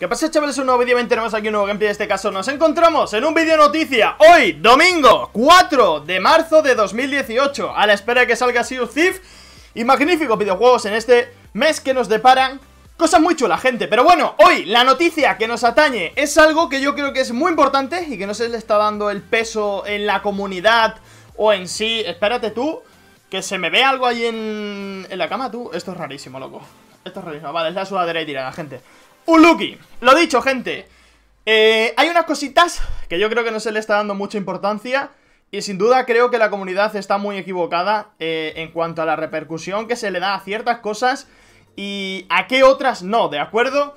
¿Qué pasa chavales? Un nuevo vídeo, bien tenemos aquí un nuevo gameplay En este caso nos encontramos en un vídeo noticia Hoy, domingo, 4 de marzo de 2018 A la espera de que salga Sea of Thief Y magníficos videojuegos en este mes que nos deparan Cosas muy chulas, gente Pero bueno, hoy la noticia que nos atañe Es algo que yo creo que es muy importante Y que no se le está dando el peso en la comunidad O en sí, espérate tú Que se me ve algo ahí en, la cama, tú Esto es rarísimo, loco Esto es rarísimo, vale, es la sudadera y la gente Uluki. Lo dicho, gente. Eh, hay unas cositas que yo creo que no se le está dando mucha importancia. Y sin duda creo que la comunidad está muy equivocada eh, en cuanto a la repercusión que se le da a ciertas cosas y a qué otras no, ¿de acuerdo?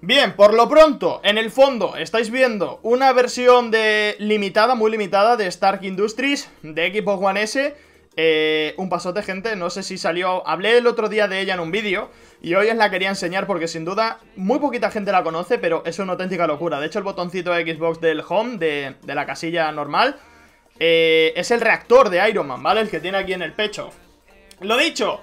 Bien, por lo pronto, en el fondo estáis viendo una versión de limitada, muy limitada de Stark Industries de Xbox One S eh, un pasote, gente, no sé si salió... Hablé el otro día de ella en un vídeo y hoy os la quería enseñar porque sin duda muy poquita gente la conoce, pero es una auténtica locura. De hecho, el botoncito de Xbox del Home, de, la casilla normal, eh, es el reactor de Iron Man, ¿vale? El que tiene aquí en el pecho. Lo dicho,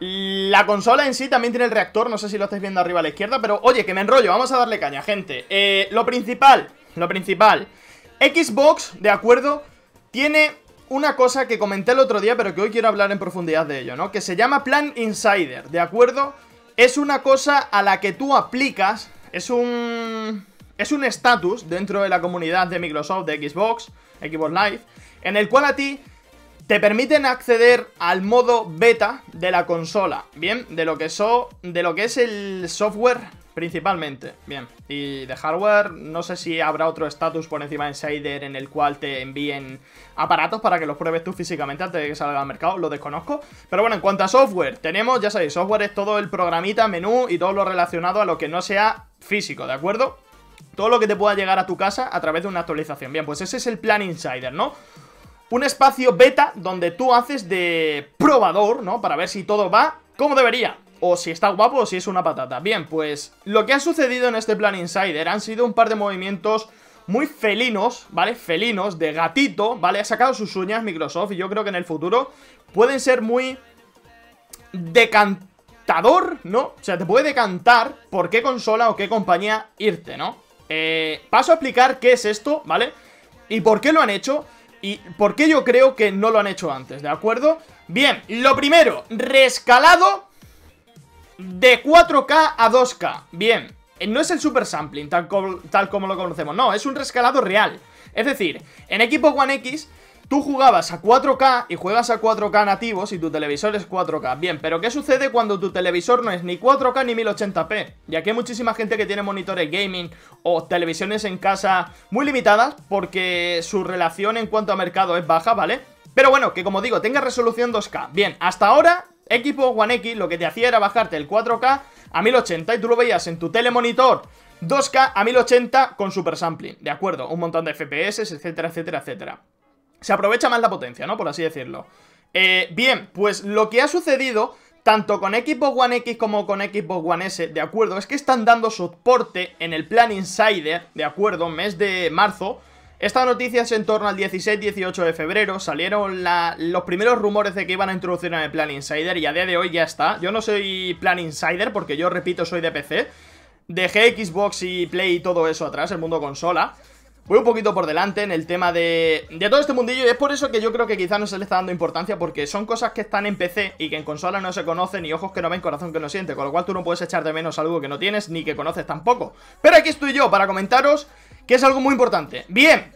la consola en sí también tiene el reactor, no sé si lo estáis viendo arriba a la izquierda, pero oye, que me enrollo, vamos a darle caña, gente. Eh, lo principal, lo principal, Xbox, de acuerdo, tiene una cosa que comenté el otro día, pero que hoy quiero hablar en profundidad de ello, ¿no? Que se llama Plan Insider, ¿de acuerdo? Es una cosa a la que tú aplicas, es un... Es un estatus dentro de la comunidad de Microsoft, de Xbox, Xbox Live, en el cual a ti te permiten acceder al modo beta de la consola, ¿bien? De lo que, so, de lo que es el software Principalmente, bien. Y de hardware, no sé si habrá otro estatus por encima de Insider en el cual te envíen aparatos para que los pruebes tú físicamente antes de que salga al mercado, lo desconozco. Pero bueno, en cuanto a software, tenemos, ya sabéis, software es todo el programita, menú y todo lo relacionado a lo que no sea físico, ¿de acuerdo? Todo lo que te pueda llegar a tu casa a través de una actualización. Bien, pues ese es el plan Insider, ¿no? un espacio beta donde tú haces de probador, ¿no? Para ver si todo va como debería o si está guapo o si es una patata. Bien, pues lo que ha sucedido en este plan Insider han sido un par de movimientos muy felinos, ¿vale? Felinos, de gatito, ¿vale? Ha sacado sus uñas Microsoft y yo creo que en el futuro pueden ser muy decantador, ¿no? O sea, te puede decantar por qué consola o qué compañía irte, ¿no? Eh, paso a explicar qué es esto, ¿vale? Y por qué lo han hecho y por qué yo creo que no lo han hecho antes, ¿de acuerdo? Bien, lo primero, rescalado de 4K a 2K. Bien, eh, no es el super sampling tal, como lo conocemos, no, es un rescalado real. Es decir, en equipo One X Tú jugabas a 4K y juegas a 4K nativos y tu televisor es 4K. Bien, pero ¿qué sucede cuando tu televisor no es ni 4K ni 1080p? Ya que hay muchísima gente que tiene monitores gaming o televisiones en casa muy limitadas porque su relación en cuanto a mercado es baja, ¿vale? Pero bueno, que como digo, tenga resolución 2K. Bien, hasta ahora Equipo One X lo que te hacía era bajarte el 4K a 1080 y tú lo veías en tu telemonitor 2K a 1080 con super sampling, ¿de acuerdo? Un montón de FPS, etcétera, etcétera, etcétera. Se aprovecha más la potencia, ¿no? Por así decirlo. Eh, bien, pues lo que ha sucedido tanto con equipo One X como con equipo One S, ¿de acuerdo? Es que están dando soporte en el plan Insider, ¿de acuerdo? Mes de marzo esta noticia es en torno al 16-18 de febrero, salieron los primeros rumores de que iban a introducir en el Plan Insider y a día de hoy ya está. Yo no soy Plan Insider porque yo, repito, soy de PC. Dejé Xbox y Play y todo eso atrás, el mundo consola. Voy un poquito por delante en el tema de, de todo este mundillo y es por eso que yo creo que quizás no se le está dando importancia porque son cosas que están en PC y que en consola no se conocen y ojos que no ven, corazón que no siente, con lo cual tú no puedes echar de menos algo que no tienes ni que conoces tampoco. Pero aquí estoy yo para comentaros que es algo muy importante. Bien,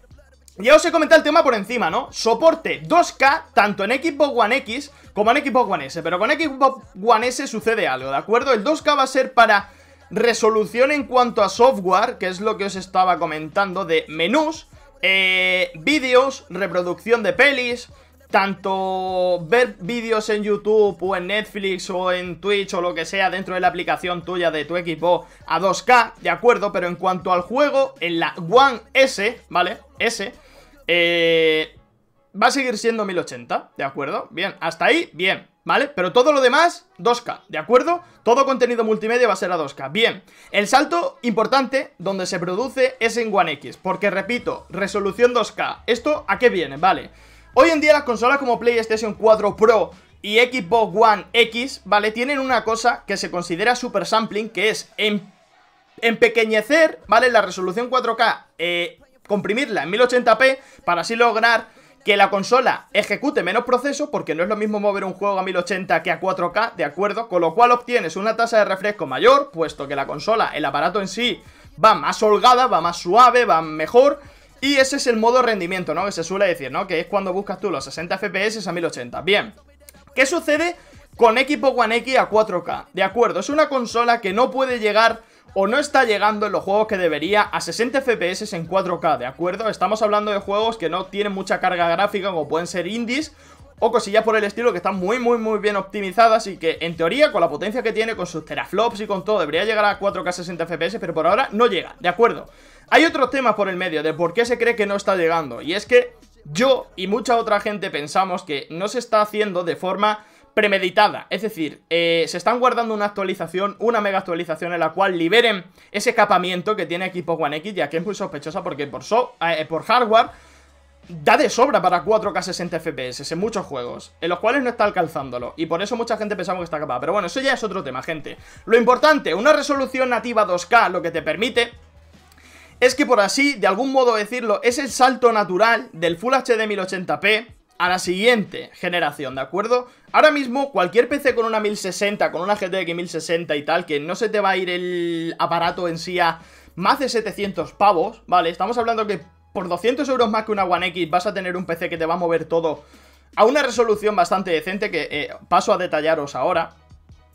ya os he comentado el tema por encima, ¿no? Soporte 2K, tanto en equipo One X como en equipo One S. Pero con Xbox One S sucede algo, ¿de acuerdo? El 2K va a ser para resolución en cuanto a software, que es lo que os estaba comentando, de menús, eh, vídeos, reproducción de pelis, tanto ver vídeos en YouTube o en Netflix o en Twitch o lo que sea dentro de la aplicación tuya de tu equipo a 2K, de acuerdo, pero en cuanto al juego, en la One S, ¿vale? S, eh, va a seguir siendo 1080, ¿de acuerdo? Bien, hasta ahí, bien, ¿vale? Pero todo lo demás, 2K, ¿de acuerdo? Todo contenido multimedia va a ser a 2K. Bien, el salto importante donde se produce es en One X, porque repito, resolución 2K. ¿Esto a qué viene? Vale. Hoy en día las consolas como PlayStation 4 Pro y Xbox One X, ¿vale? Tienen una cosa que se considera super sampling, que es en, em-, empequeñecer, ¿vale? La resolución 4K, eh, comprimirla en 1080p para así lograr que la consola ejecute menos procesos, porque no es lo mismo mover un juego a 1080 que a 4K, ¿de acuerdo? Con lo cual obtienes una tasa de refresco mayor, puesto que la consola, el aparato en sí, va más holgada, va más suave, va mejor y ese es el modo rendimiento, ¿no? Que se suele decir, ¿no? Que es cuando buscas tú los 60 FPS a 1080. Bien, ¿qué sucede con Equipo One X a 4K? De acuerdo, es una consola que no puede llegar o no está llegando en los juegos que debería a 60 FPS en 4K, ¿de acuerdo? Estamos hablando de juegos que no tienen mucha carga gráfica como pueden ser indies o cosillas por el estilo que están muy, muy, muy bien optimizadas y que en teoría con la potencia que tiene, con sus teraflops y con todo, debería llegar a 4K 60 FPS, pero por ahora no llega, ¿de acuerdo? Hay otros temas por el medio de por qué se cree que no está llegando y es que yo y mucha otra gente pensamos que no se está haciendo de forma premeditada. Es decir, eh, se están guardando una actualización, una mega actualización en la cual liberen ese escapamiento que tiene equipo One X, ya que es muy sospechosa porque por, so, eh, por hardware da de sobra para 4K 60 FPS en muchos juegos, en los cuales no está alcanzándolo, y por eso mucha gente pensamos que está capaz. Pero bueno, eso ya es otro tema, gente. Lo importante, una resolución nativa 2K lo que te permite es que por así, de algún modo decirlo, es el salto natural del Full HD 1080p a la siguiente generación, ¿de acuerdo? Ahora mismo, cualquier PC con una 1060, con una GTX 1060 y tal, que no se te va a ir el aparato en sí a más de 700 pavos, ¿vale? Estamos hablando que por 200 euros más que una One X vas a tener un PC que te va a mover todo a una resolución bastante decente que eh, paso a detallaros ahora.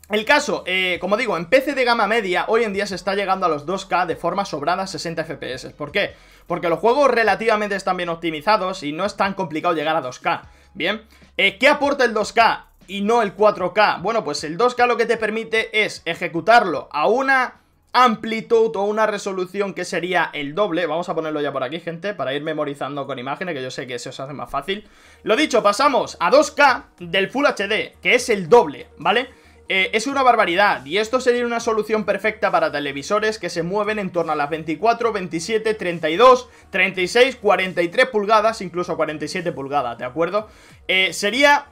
El caso, eh, como digo, en PC de gama media hoy en día se está llegando a los 2K de forma sobrada 60 FPS. ¿Por qué? Porque los juegos relativamente están bien optimizados y no es tan complicado llegar a 2K. Bien, eh, ¿qué aporta el 2K y no el 4K? Bueno, pues el 2K lo que te permite es ejecutarlo a una amplitud o una resolución que sería el doble. Vamos a ponerlo ya por aquí, gente, para ir memorizando con imágenes, que yo sé que se os hace más fácil. Lo dicho, pasamos a 2K del Full HD, que es el doble, ¿vale? Eh, es una barbaridad y esto sería una solución perfecta para televisores que se mueven en torno a las 24, 27, 32, 36, 43 pulgadas, incluso 47 pulgadas, ¿de acuerdo? Eh, sería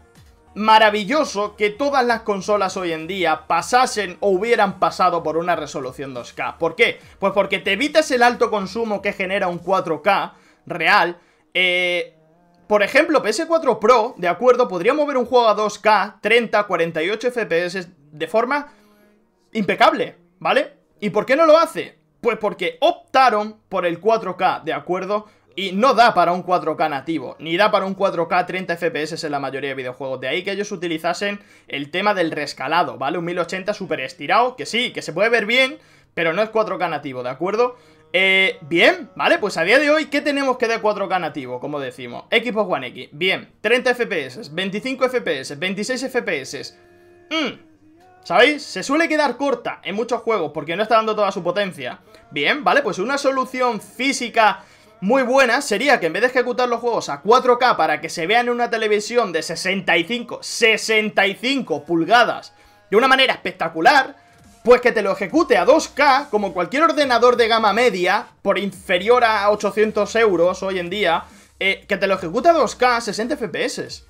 maravilloso que todas las consolas hoy en día pasasen o hubieran pasado por una resolución 2K. ¿Por qué? Pues porque te evitas el alto consumo que genera un 4K real. Eh, por ejemplo, PS4 Pro, de acuerdo, podría mover un juego a 2K, 30, 48 FPS de forma impecable, ¿vale? ¿Y por qué no lo hace? Pues porque optaron por el 4K, ¿de acuerdo? Y no da para un 4K nativo, ni da para un 4K 30 FPS en la mayoría de videojuegos. De ahí que ellos utilizasen el tema del rescalado, ¿vale? Un 1080 super estirado, que sí, que se puede ver bien, pero no es 4K nativo, ¿de acuerdo? Eh, bien, ¿vale? Pues a día de hoy, ¿qué tenemos que de 4K nativo? Como decimos, Xbox One X, bien, 30 FPS, 25 FPS, 26 FPS. Mmm, ¿Sabéis? Se suele quedar corta en muchos juegos porque no está dando toda su potencia. Bien, ¿vale? Pues una solución física muy buena sería que en vez de ejecutar los juegos a 4K para que se vean en una televisión de 65, 65 pulgadas de una manera espectacular, pues que te lo ejecute a 2K como cualquier ordenador de gama media, por inferior a 800 euros hoy en día, eh, que te lo ejecute a 2K a 60 FPS.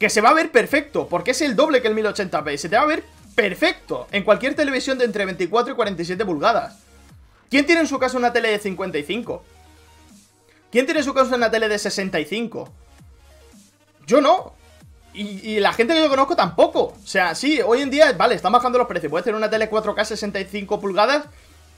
Que se va a ver perfecto, porque es el doble que el 1080p, se te va a ver perfecto en cualquier televisión de entre 24 y 47 pulgadas. ¿Quién tiene en su casa una tele de 55? ¿Quién tiene su caso en la tele de 65? Yo no. Y, y, la gente que yo conozco tampoco. O sea, sí, hoy en día, vale, están bajando los precios. Puedes tener una tele 4K 65 pulgadas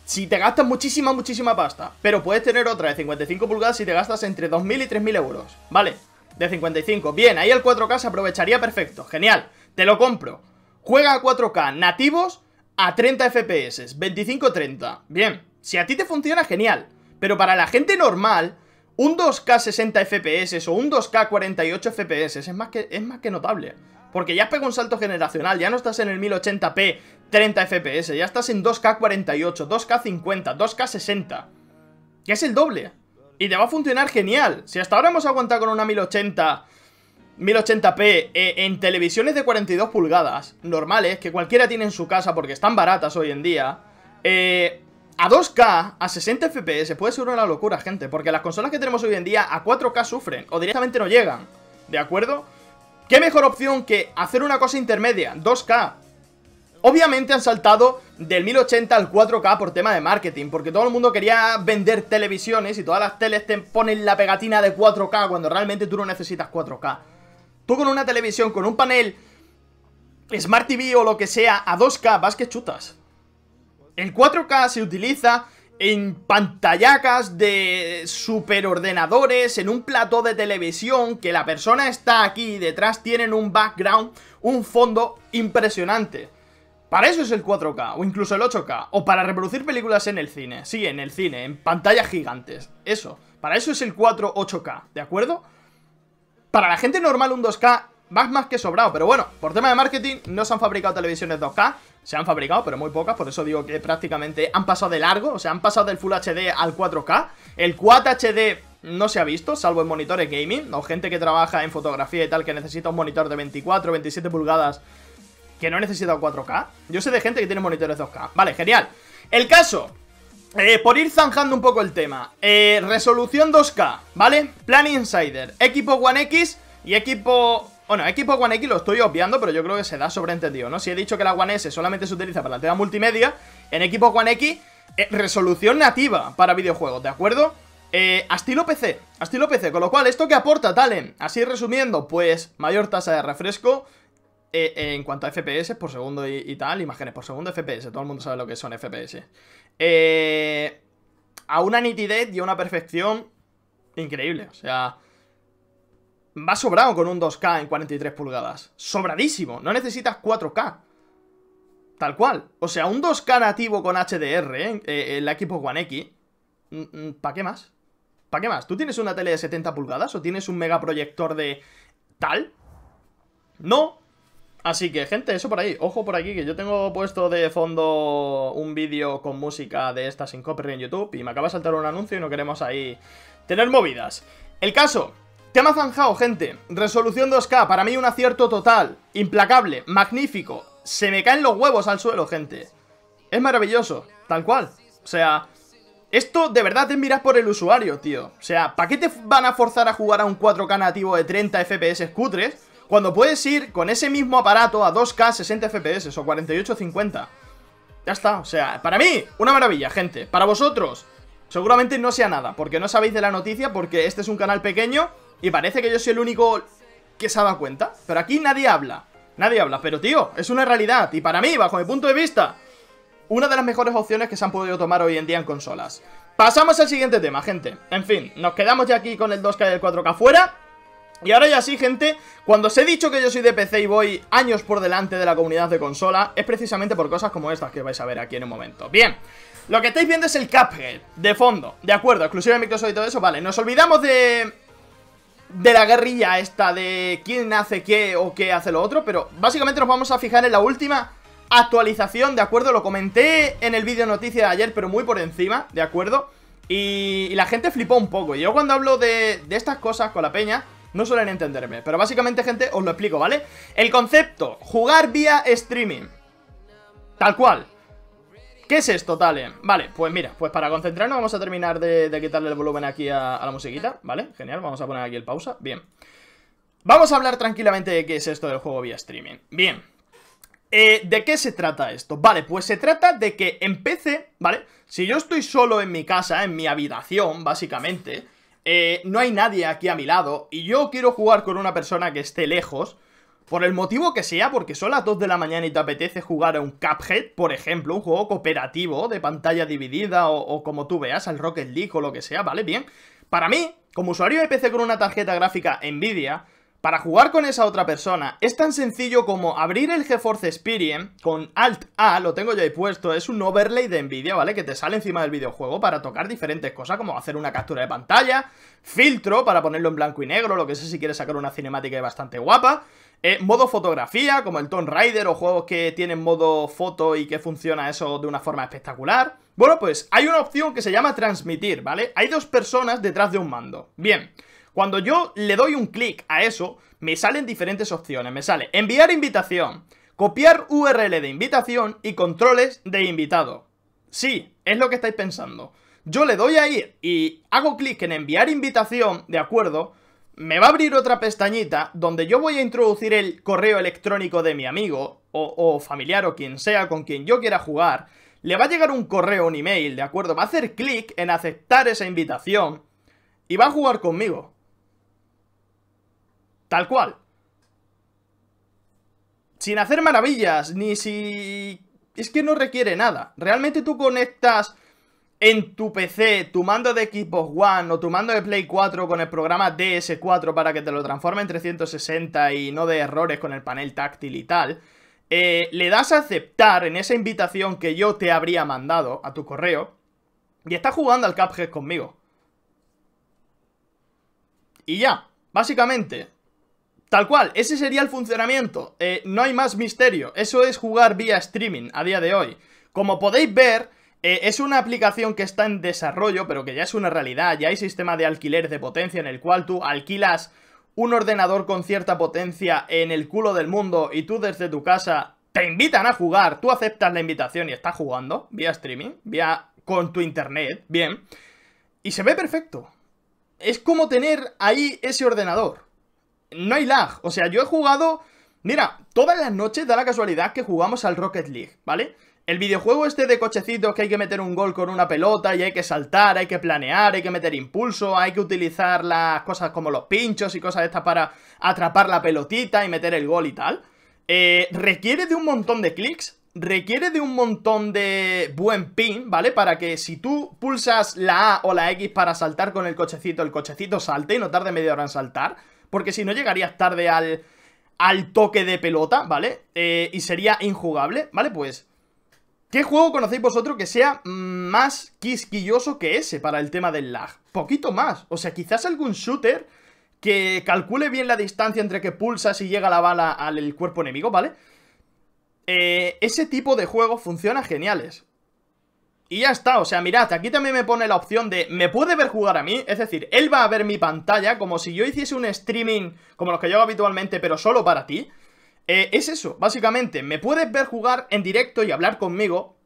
si te gastas muchísima, muchísima pasta. Pero puedes tener otra de 55 pulgadas si te gastas entre 2.000 y 3.000 euros. Vale, de 55. Bien, ahí el 4K se aprovecharía perfecto. Genial, te lo compro. Juega a 4K nativos a 30 FPS, 25-30. Bien, si a ti te funciona, genial. Pero para la gente normal, un 2K 60 FPS o un 2K 48 FPS es más que, es más que notable. Porque ya has pegado un salto generacional, ya no estás en el 1080p 30 FPS, ya estás en 2K 48, 2K 50, 2K 60. Que es el doble. Y te va a funcionar genial. Si hasta ahora hemos aguantado con una 1080, 1080p eh, en televisiones de 42 pulgadas, normales, que cualquiera tiene en su casa porque están baratas hoy en día, eh, a 2K, a 60 FPS, puede ser una locura, gente, porque las consolas que tenemos hoy en día a 4K sufren o directamente no llegan, ¿de acuerdo? ¿Qué mejor opción que hacer una cosa intermedia, 2K? Obviamente han saltado del 1080 al 4K por tema de marketing, porque todo el mundo quería vender televisiones y todas las teles te ponen la pegatina de 4K cuando realmente tú no necesitas 4K. Tú con una televisión, con un panel Smart TV o lo que sea, a 2K vas que chutas. El 4K se utiliza en pantallacas de superordenadores, en un plató de televisión, que la persona está aquí detrás tienen un background, un fondo impresionante. Para eso es el 4K, o incluso el 8K, o para reproducir películas en el cine, sí, en el cine, en pantallas gigantes, eso. Para eso es el 4 8K, ¿de acuerdo? Para la gente normal un 2K más más que sobrado, pero bueno, por tema de marketing no se han fabricado televisiones 2K, se han fabricado, pero muy pocas, por eso digo que prácticamente han pasado de largo, o sea, han pasado del Full HD al 4K. El Quad HD no se ha visto, salvo en monitores gaming, o gente que trabaja en fotografía y tal, que necesita un monitor de 24, 27 pulgadas, que no necesita 4K. Yo sé de gente que tiene monitores 2K. Vale, genial. El caso, eh, por ir zanjando un poco el tema, eh, resolución 2K, ¿vale? Plan Insider, equipo One X y equipo bueno, equipo One X lo estoy obviando, pero yo creo que se da sobreentendido, ¿no? Si he dicho que la One S solamente se utiliza para la tela multimedia, en equipo One X, eh, resolución nativa para videojuegos, ¿de acuerdo? Eh, a estilo PC, a estilo PC, con lo cual, ¿esto que aporta Talen, Así resumiendo, pues mayor tasa de refresco eh, en cuanto a FPS por segundo y, tal, imágenes por segundo, FPS, todo el mundo sabe lo que son FPS. Eh, a una nitidez y a una perfección increíble, o sea, va sobrado con un 2K en 43 pulgadas. Sobradísimo. No necesitas 4K. Tal cual. O sea, un 2K nativo con HDR ¿eh? en el eh, equipo One X. Mm, mm, ¿Para qué más? ¿Para qué más? ¿Tú tienes una tele de 70 pulgadas o tienes un megaproyector de tal? No. Así que, gente, eso por ahí. Ojo por aquí, que yo tengo puesto de fondo un vídeo con música de esta sin copyright en YouTube y me acaba de saltar un anuncio y no queremos ahí tener movidas. El caso, Tema zanjado, gente. Resolución 2K, para mí un acierto total. Implacable, magnífico. Se me caen los huevos al suelo, gente. Es maravilloso, tal cual. O sea, esto de verdad te miras por el usuario, tío. O sea, ¿para qué te van a forzar a jugar a un 4K nativo de 30 FPS cutres cuando puedes ir con ese mismo aparato a 2K 60 FPS o 48 50? Ya está, o sea, para mí, una maravilla, gente. Para vosotros, seguramente no sea nada, porque no sabéis de la noticia, porque este es un canal pequeño y parece que yo soy el único que se ha dado cuenta. Pero aquí nadie habla. Nadie habla. Pero, tío, es una realidad. Y para mí, bajo mi punto de vista, una de las mejores opciones que se han podido tomar hoy en día en consolas. Pasamos al siguiente tema, gente. En fin, nos quedamos ya aquí con el 2K y el 4K fuera. Y ahora ya sí, gente, cuando os he dicho que yo soy de PC y voy años por delante de la comunidad de consola, es precisamente por cosas como estas que vais a ver aquí en un momento. Bien, lo que estáis viendo es el Cuphead, de fondo, de acuerdo, Exclusivo de Microsoft y todo eso, vale, nos olvidamos de de la guerrilla esta de quién hace qué o qué hace lo otro, pero básicamente nos vamos a fijar en la última actualización, ¿de acuerdo? Lo comenté en el vídeo noticia de ayer, pero muy por encima, ¿de acuerdo? Y, la gente flipó un poco. Y yo cuando hablo de, de estas cosas con la peña, no suelen entenderme. Pero básicamente, gente, os lo explico, ¿vale? El concepto, jugar vía streaming. Tal cual, ¿Qué es esto, Talen? Vale, pues mira, pues para concentrarnos vamos a terminar de, quitarle el volumen aquí a, la musiquita, ¿vale? Genial, vamos a poner aquí el pausa, bien. Vamos a hablar tranquilamente de qué es esto del juego vía streaming. Bien, eh, ¿De qué se trata esto? Vale, pues se trata de que en ¿vale? Si yo estoy solo en mi casa, en mi habitación, básicamente, eh, no hay nadie aquí a mi lado, y yo quiero jugar con una persona que esté lejos, por el motivo que sea, porque son las 2 de la mañana y te apetece jugar a un Cuphead, por ejemplo, un juego cooperativo de pantalla dividida o, como tú veas, al Rocket League o lo que sea, ¿vale? Bien. Para mí, como usuario de PC con una tarjeta gráfica Nvidia, para jugar con esa otra persona es tan sencillo como abrir el GeForce Experience con Alt-A, lo tengo ya ahí puesto, es un overlay de NVIDIA, ¿vale? Que te sale encima del videojuego para tocar diferentes cosas como hacer una captura de pantalla, filtro para ponerlo en blanco y negro, lo que sé si quieres sacar una cinemática bastante guapa, eh, modo fotografía, como el Tomb Raider o juegos que tienen modo foto y que funciona eso de una forma espectacular. Bueno, pues hay una opción que se llama transmitir, ¿vale? Hay dos personas detrás de un mando. Bien. Cuando yo le doy un clic a eso, me salen diferentes opciones. Me sale enviar invitación, copiar URL de invitación y controles de invitado. Sí, es lo que estáis pensando. Yo le doy ahí y hago clic en enviar invitación, ¿de acuerdo? Me va a abrir otra pestañita donde yo voy a introducir el correo electrónico de mi amigo o, o familiar o quien sea con quien yo quiera jugar. Le va a llegar un correo, un email, ¿de acuerdo? Va a hacer clic en aceptar esa invitación y va a jugar conmigo. Tal cual. Sin hacer maravillas, ni si... Es que no requiere nada. Realmente tú conectas en tu PC, tu mando de Xbox One o tu mando de Play 4 con el programa DS4 para que te lo transforme en 360 y no de errores con el panel táctil y tal, eh, le das a aceptar en esa invitación que yo te habría mandado a tu correo y estás jugando al Cuphead conmigo. Y ya, básicamente, Tal cual, ese sería el funcionamiento. Eh, no hay más misterio. Eso es jugar vía streaming a día de hoy. Como podéis ver, eh, es una aplicación que está en desarrollo, pero que ya es una realidad. Ya hay sistema de alquiler de potencia en el cual tú alquilas un ordenador con cierta potencia en el culo del mundo y tú desde tu casa te invitan a jugar, tú aceptas la invitación y estás jugando vía streaming, vía con tu internet, bien. Y se ve perfecto. Es como tener ahí ese ordenador no hay lag. O sea, yo he jugado... Mira, todas las noches da la casualidad que jugamos al Rocket League, ¿vale? El videojuego este de cochecitos que hay que meter un gol con una pelota y hay que saltar, hay que planear, hay que meter impulso, hay que utilizar las cosas como los pinchos y cosas estas para atrapar la pelotita y meter el gol y tal. Eh, requiere de un montón de clics, requiere de un montón de buen pin, ¿vale? Para que si tú pulsas la A o la X para saltar con el cochecito, el cochecito salte y no tarde media hora en saltar porque si no llegarías tarde al, al toque de pelota, ¿vale? Eh, y sería injugable, ¿vale? Pues... ¿Qué juego conocéis vosotros que sea más quisquilloso que ese para el tema del lag? Poquito más. O sea, quizás algún shooter que calcule bien la distancia entre que pulsas y llega la bala al cuerpo enemigo, ¿vale? Eh, ese tipo de juego funciona geniales. Y ya está, o sea, mirad, aquí también me pone la opción de ¿Me puede ver jugar a mí? Es decir, él va a ver mi pantalla como si yo hiciese un streaming como los que yo hago habitualmente, pero solo para ti eh, Es eso, básicamente, me puedes ver jugar en directo y hablar conmigo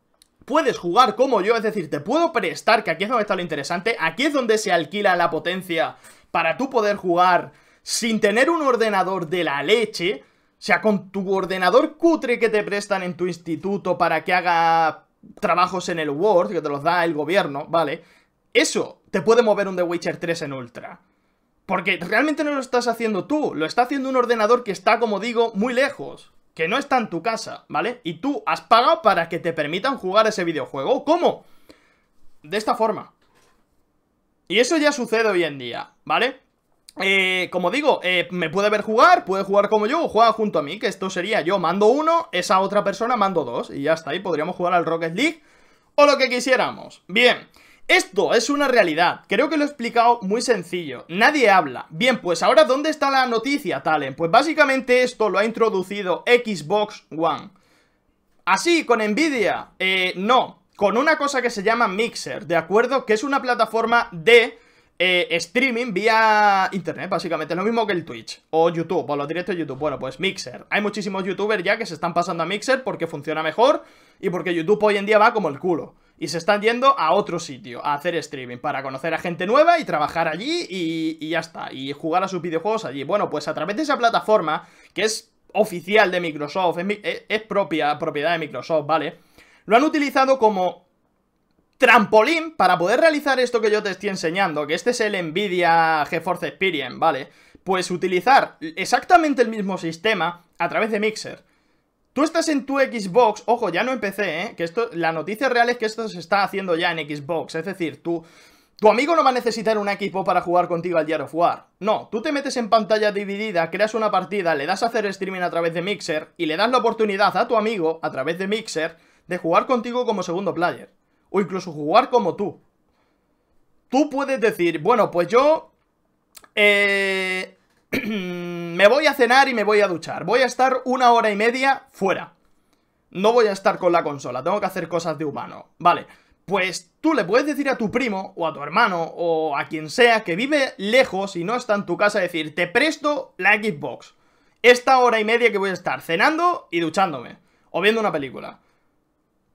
Puedes jugar como yo, es decir, te puedo prestar, que aquí es donde está lo interesante Aquí es donde se alquila la potencia para tú poder jugar sin tener un ordenador de la leche o sea, con tu ordenador cutre que te prestan en tu instituto para que haga trabajos en el Word, que te los da el gobierno, ¿vale? Eso te puede mover un The Witcher 3 en Ultra. Porque realmente no lo estás haciendo tú, lo está haciendo un ordenador que está, como digo, muy lejos, que no está en tu casa, ¿vale? Y tú has pagado para que te permitan jugar ese videojuego. ¿Cómo? De esta forma. Y eso ya sucede hoy en día, ¿vale? Eh, como digo, eh, me puede ver jugar, puede jugar como yo o juega junto a mí, que esto sería yo mando uno, esa otra persona mando dos y ya está, y podríamos jugar al Rocket League o lo que quisiéramos. Bien, esto es una realidad, creo que lo he explicado muy sencillo, nadie habla. Bien, pues ahora ¿dónde está la noticia, Talen? Pues básicamente esto lo ha introducido Xbox One. Así, con Nvidia, eh, no, con una cosa que se llama Mixer, ¿de acuerdo? Que es una plataforma de eh, streaming vía internet, básicamente. Es lo mismo que el Twitch o YouTube, o los directos de YouTube. Bueno, pues Mixer. Hay muchísimos youtubers ya que se están pasando a Mixer porque funciona mejor y porque YouTube hoy en día va como el culo. Y se están yendo a otro sitio a hacer streaming para conocer a gente nueva y trabajar allí y, ya está. Y jugar a sus videojuegos allí. Bueno, pues a través de esa plataforma, que es oficial de Microsoft, es, eh, es propia propiedad de Microsoft, ¿vale? Lo han utilizado como trampolín para poder realizar esto que yo te estoy enseñando, que este es el Nvidia GeForce Experience, ¿vale? Pues utilizar exactamente el mismo sistema a través de Mixer. Tú estás en tu Xbox, ojo, ya no empecé, ¿eh? Que esto, la noticia real es que esto se está haciendo ya en Xbox, es decir, tú... Tu amigo no va a necesitar un equipo para jugar contigo al Year of War. No, tú te metes en pantalla dividida, creas una partida, le das a hacer streaming a través de Mixer y le das la oportunidad a tu amigo, a través de Mixer, de jugar contigo como segundo player o incluso jugar como tú. Tú puedes decir, bueno, pues yo eh, me voy a cenar y me voy a duchar. Voy a estar una hora y media fuera. No voy a estar con la consola, tengo que hacer cosas de humano. Vale, pues tú le puedes decir a tu primo o a tu hermano o a quien sea que vive lejos y no está en tu casa decir, te presto la Xbox. Esta hora y media que voy a estar cenando y duchándome o viendo una película.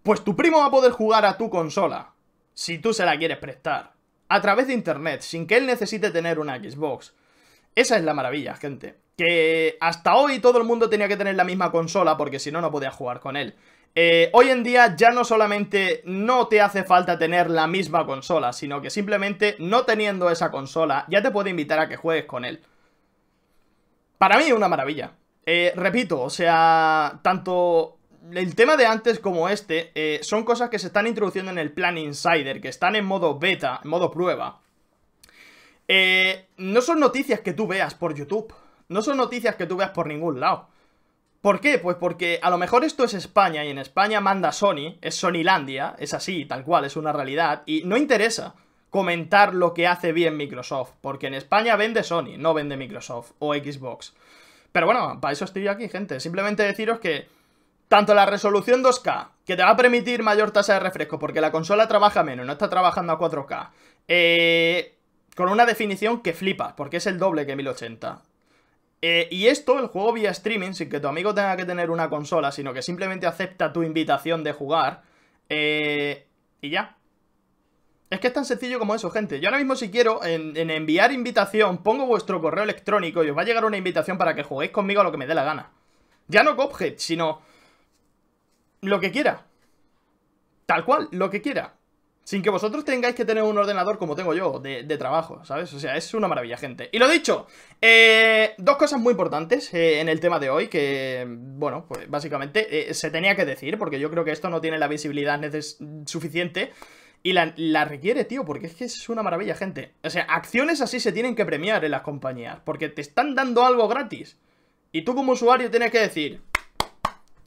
Pues tu primo va a poder jugar a tu consola, si tú se la quieres prestar, a través de internet, sin que él necesite tener una Xbox. Esa es la maravilla, gente. Que hasta hoy todo el mundo tenía que tener la misma consola porque si no, no podía jugar con él. Eh, hoy en día ya no solamente no te hace falta tener la misma consola, sino que simplemente no teniendo esa consola ya te puede invitar a que juegues con él. Para mí es una maravilla. Eh, repito, o sea, tanto el tema de antes como este eh, son cosas que se están introduciendo en el plan Insider, que están en modo beta, en modo prueba. Eh, no son noticias que tú veas por YouTube. No son noticias que tú veas por ningún lado. ¿Por qué? Pues porque a lo mejor esto es España y en España manda Sony, es Sonylandia, es así, tal cual, es una realidad, y no interesa comentar lo que hace bien Microsoft, porque en España vende Sony, no vende Microsoft o Xbox. Pero bueno, para eso estoy aquí, gente. Simplemente deciros que tanto la resolución 2K, que te va a permitir mayor tasa de refresco porque la consola trabaja menos, no está trabajando a 4K, eh, con una definición que flipa, porque es el doble que 1080. Eh, y esto, el juego vía streaming, sin que tu amigo tenga que tener una consola, sino que simplemente acepta tu invitación de jugar, eh, y ya. Es que es tan sencillo como eso, gente. Yo ahora mismo si quiero, en, enviar invitación, pongo vuestro correo electrónico y os va a llegar una invitación para que juguéis conmigo a lo que me dé la gana. Ya no Cophead, sino lo que quiera. Tal cual, lo que quiera. Sin que vosotros tengáis que tener un ordenador como tengo yo, de, trabajo, ¿sabes? O sea, es una maravilla, gente. Y lo dicho, eh, dos cosas muy importantes eh, en el tema de hoy que, bueno, pues básicamente eh, se tenía que decir, porque yo creo que esto no tiene la visibilidad suficiente y la, la, requiere, tío, porque es que es una maravilla, gente. O sea, acciones así se tienen que premiar en las compañías, porque te están dando algo gratis. Y tú como usuario tienes que decir,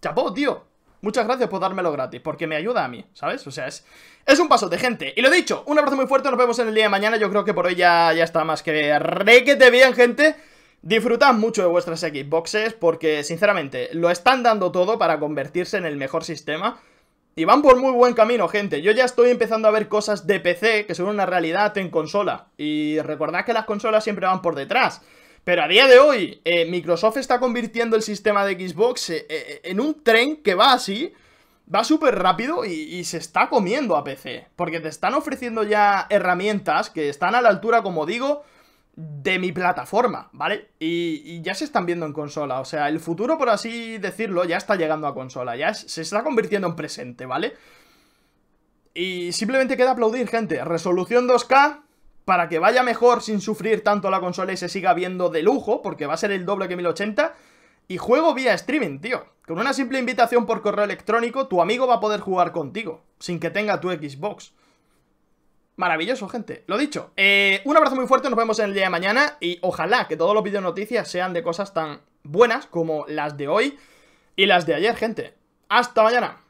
chapó, tío, Muchas gracias por dármelo gratis, porque me ayuda a mí, ¿sabes? O sea, es, es un paso de gente. Y lo dicho, un abrazo muy fuerte, nos vemos en el día de mañana. Yo creo que por hoy ya, ya está más que te bien, gente. Disfrutad mucho de vuestras Xboxes, porque sinceramente, lo están dando todo para convertirse en el mejor sistema. Y van por muy buen camino, gente. Yo ya estoy empezando a ver cosas de PC que son una realidad en consola. Y recordad que las consolas siempre van por detrás. Pero a día de hoy, eh, Microsoft está convirtiendo el sistema de Xbox eh, eh, en un tren que va así, va súper rápido y, se está comiendo a PC. Porque te están ofreciendo ya herramientas que están a la altura, como digo, de mi plataforma, ¿vale? Y, ya se están viendo en consola. O sea, el futuro, por así decirlo, ya está llegando a consola. Ya se está convirtiendo en presente, ¿vale? Y simplemente queda aplaudir, gente. Resolución 2K, para que vaya mejor sin sufrir tanto la consola y se siga viendo de lujo, porque va a ser el doble que 1080. Y juego vía streaming, tío. Con una simple invitación por correo electrónico, tu amigo va a poder jugar contigo, sin que tenga tu Xbox. Maravilloso, gente. Lo dicho, eh, un abrazo muy fuerte, nos vemos en el día de mañana y ojalá que todos los vídeos noticias sean de cosas tan buenas como las de hoy y las de ayer, gente. ¡Hasta mañana!